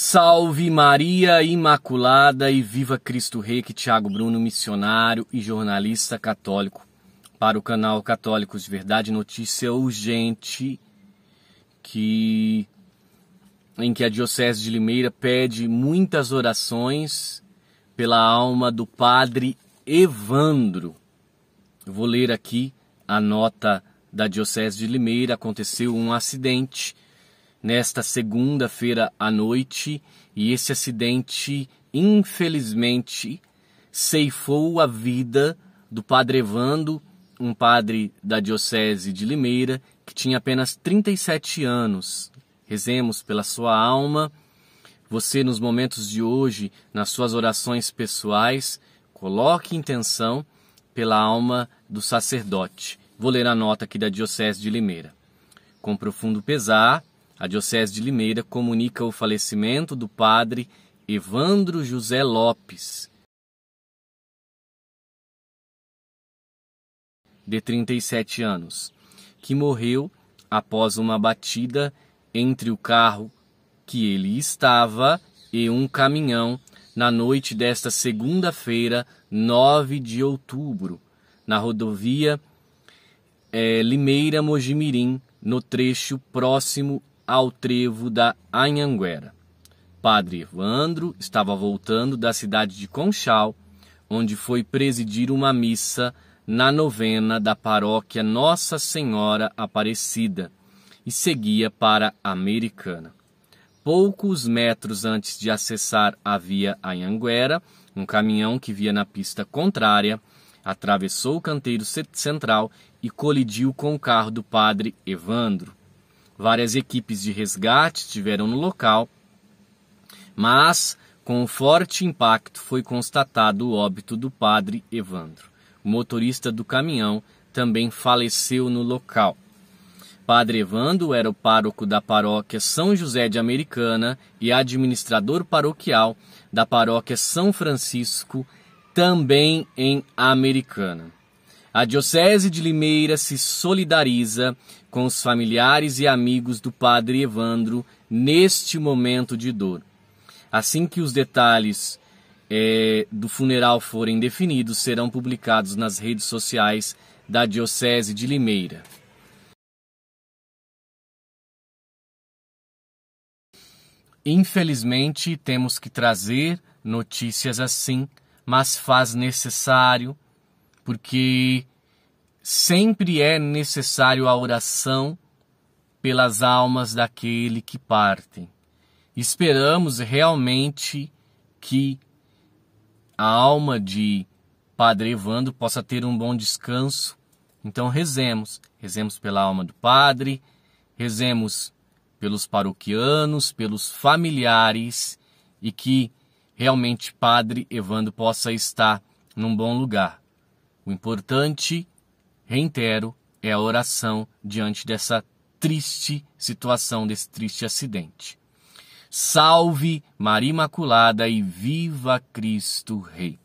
Salve Maria Imaculada e viva Cristo Rei, que Tiago Bruno, missionário e jornalista católico, para o canal Católicos de Verdade, notícia urgente que em que a Diocese de Limeira pede muitas orações pela alma do padre Evandro. vou ler aqui a nota da Diocese de Limeira, aconteceu um acidente nesta segunda-feira à noite e esse acidente, infelizmente, ceifou a vida do padre Evando, um padre da Diocese de Limeira, que tinha apenas 37 anos. Rezemos pela sua alma. Você, nos momentos de hoje, nas suas orações pessoais, coloque intenção pela alma do sacerdote. Vou ler a nota aqui da Diocese de Limeira. Com profundo pesar, a Diocese de Limeira comunica o falecimento do padre Evandro José Lopes, de 37 anos, que morreu após uma batida entre o carro que ele estava e um caminhão na noite desta segunda-feira, 9 de outubro, na rodovia é, eh, Limeira-Mogimirim, no trecho próximo ao trevo da Anhanguera. Padre Evandro estava voltando da cidade de Conchal, onde foi presidir uma missa na novena da paróquia Nossa Senhora Aparecida e seguia para Americana. Poucos metros antes de acessar a via Anhanguera, um caminhão que via na pista contrária atravessou o canteiro central e colidiu com o carro do padre Evandro. Várias equipes de resgate estiveram no local, mas com o forte impacto foi constatado o óbito do padre Evandro. O motorista do caminhão também faleceu no local. Padre Evandro era o pároco da paróquia São José de Americana e administrador paroquial da paróquia São Francisco, também em Americana. A Diocese de Limeira se solidariza com os familiares e amigos do Padre Evandro neste momento de dor. Assim que os detalhes é, do funeral forem definidos, serão publicados nas redes sociais da Diocese de Limeira. Infelizmente, temos que trazer notícias assim, mas faz necessário porque sempre é necessário a oração pelas almas daquele que partem. Esperamos realmente que a alma de Padre Evandro possa ter um bom descanso. Então rezemos, rezemos pela alma do Padre, rezemos pelos paroquianos, pelos familiares e que realmente Padre Evandro possa estar num bom lugar. O importante, reitero, é a oração diante dessa triste situação, desse triste acidente. Salve Maria Imaculada e viva Cristo Rei.